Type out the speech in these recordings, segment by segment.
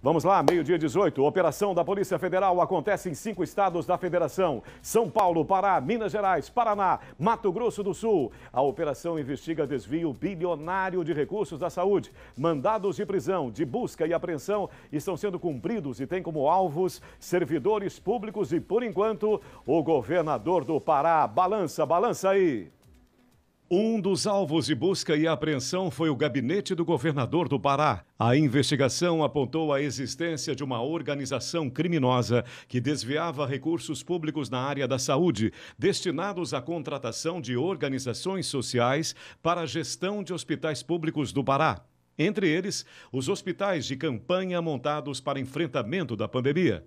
Vamos lá, meio-dia 18. Operação da Polícia Federal acontece em cinco estados da Federação: São Paulo, Pará, Minas Gerais, Paraná, Mato Grosso do Sul. A operação investiga desvio bilionário de recursos da saúde. Mandados de prisão, de busca e apreensão estão sendo cumpridos e tem como alvos servidores públicos e, por enquanto, o governador do Pará. Balança, balança aí. Um dos alvos de busca e apreensão foi o gabinete do governador do Pará. A investigação apontou a existência de uma organização criminosa que desviava recursos públicos na área da saúde, destinados à contratação de organizações sociais para a gestão de hospitais públicos do Pará. Entre eles, os hospitais de campanha montados para enfrentamento da pandemia.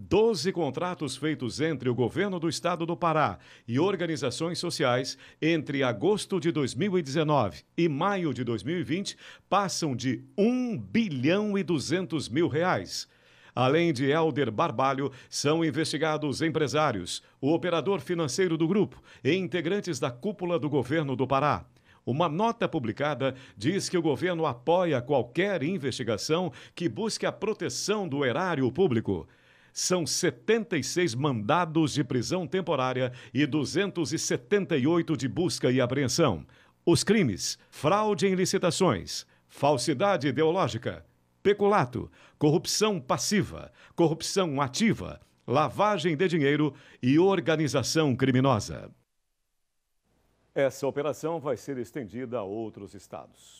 12 contratos feitos entre o governo do estado do Pará e organizações sociais entre agosto de 2019 e maio de 2020 passam de 1 bilhão e 200 mil reais. Além de Helder Barbalho, são investigados empresários, o operador financeiro do grupo e integrantes da cúpula do governo do Pará. Uma nota publicada diz que o governo apoia qualquer investigação que busque a proteção do erário público são 76 mandados de prisão temporária e 278 de busca e apreensão. Os crimes: fraude em licitações, falsidade ideológica, peculato, corrupção passiva, corrupção ativa, lavagem de dinheiro e organização criminosa. Essa operação vai ser estendida a outros estados.